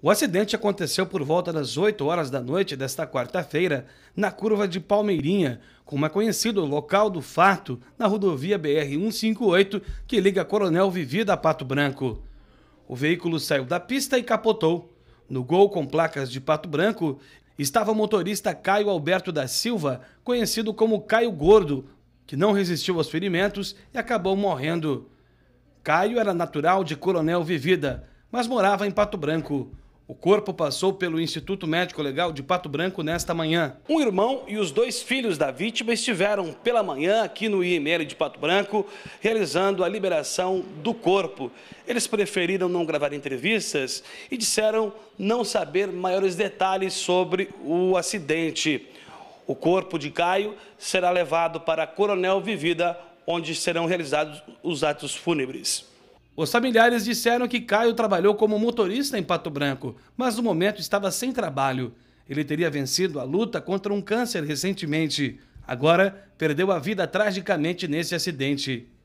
O acidente aconteceu por volta das 8 horas da noite desta quarta-feira, na curva de Palmeirinha, como é conhecido o local do fato, na rodovia BR-158, que liga Coronel Vivida a Pato Branco. O veículo saiu da pista e capotou. No gol com placas de Pato Branco estava o motorista Caio Alberto da Silva, conhecido como Caio Gordo, que não resistiu aos ferimentos e acabou morrendo. Caio era natural de Coronel Vivida, mas morava em Pato Branco. O corpo passou pelo Instituto Médico Legal de Pato Branco nesta manhã. Um irmão e os dois filhos da vítima estiveram pela manhã aqui no IML de Pato Branco, realizando a liberação do corpo. Eles preferiram não gravar entrevistas e disseram não saber maiores detalhes sobre o acidente. O corpo de Caio será levado para Coronel Vivida, onde serão realizados os atos fúnebres. Os familiares disseram que Caio trabalhou como motorista em Pato Branco, mas no momento estava sem trabalho. Ele teria vencido a luta contra um câncer recentemente. Agora, perdeu a vida tragicamente nesse acidente.